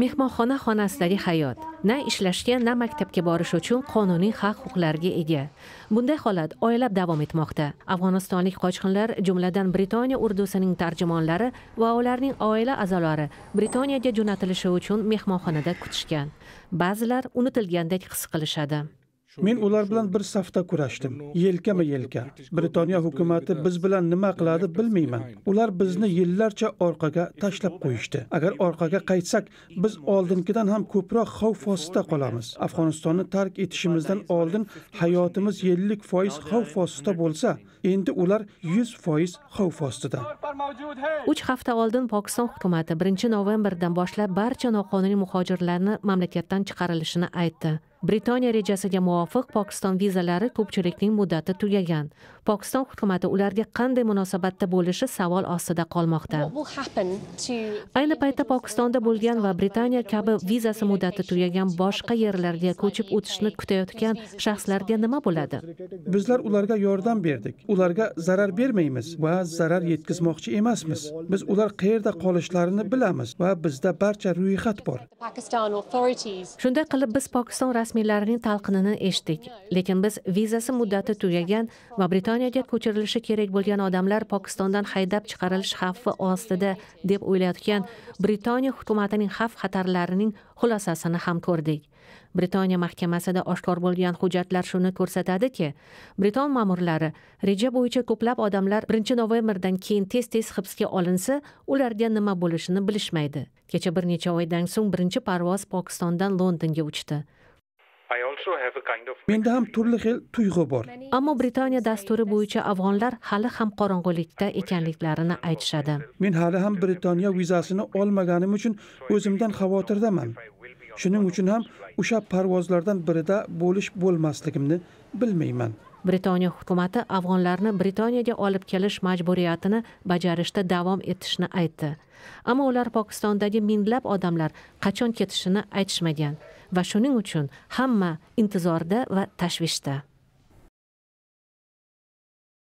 mehmonxona xonasidagi hayot na ishlashga na maktabga borish uchun qonuniy haq huquqlarga ega bunday holat oylab davom etmoqda afg'onistonlik qochqinlar jumladan britaniya urdusining tarjimonlari va ularning oila a'zolari britaniyaga jo'natilishi uchun mehmonxonada kutishgan ba'zilar unutilgandek his qilishadi men ular bilan bir safda kurashdim yelkama yelka britaniya hukumati biz bilan nima qiladi bilmayman ular bizni yillarcha orqaga tashlab qo'yishdi agar orqaga qaytsak biz oldingidan ham ko'proq xavf ostida qolamiz afg'onistonni tark etishimizdan oldin hayotimiz ellik foiz xavf ostida bo'lsa endi ular yuz foiz xavf ostida uch hafta oldin pokiston hukumati birinchi novembrdan boshlab barcha noqonuniy muhojirlarni mamlakatdan chiqarilishini aytdi britaniya rejasiga muvofiq pokiston vizalari ko'pchilikning muddati tugagan pokiston hukumati ularga qanday munosabatda bo'lishi savol ostida qolmoqda ayni paytda pokistonda bo'lgan va britaniya kabi vizasi muddati tugagan boshqa yerlarga ko'chib o'tishni kutayotgan shaxslarga nima bo'ladi bizlar ularga yordam berdik ularga zarar bermaymiz va zarar yetkazmoqchi emasmiz biz ular qayerda qolishlarini bilamiz va bizda barcha ro'yxat bor shunday qilib biz pokiston rasmiy rasmiylarining talqinini eshitdik lekin biz vizasi muddati tugagan va britaniyaga ko'chirilishi kerak bo'lgan odamlar pokistondan haydab chiqarilish xavfi ostida deb o'ylayotgan britaniya hukumatining xavf xatarlarining xulosasini ham ko'rdik britaniya mahkamasida oshkor bo'lgan hujjatlar shuni ko'rsatadiki briton ma'murlari reja bo'yicha ko'plab odamlar 1 novembrdan keyin tez tez hibsga olinsa ularga nima bo'lishini bilishmaydi kecha bir necha oydan so'ng birinchi parvoz pokistondan londonga uchdi menda ham turli xil tuyg'u bor ammo britaniya dasturi bo'yicha afg'onlar hali ham qorong'ulikda ekanliklarini aytishadi men hali ham britaniya vizasini olmaganim uchun o'zimdan xavotirdaman shuning uchun ham o'sha parvozlardan birida bo'lish bo'lmasligimni bilmayman britaniya hukumati afg'onlarni britaniyaga olib kelish majburiyatini bajarishda davom etishni aytdi ammo ular pokistondagi minglab odamlar qachon ketishini aytishmagan va shuning uchun hamma intizorda va tashvishda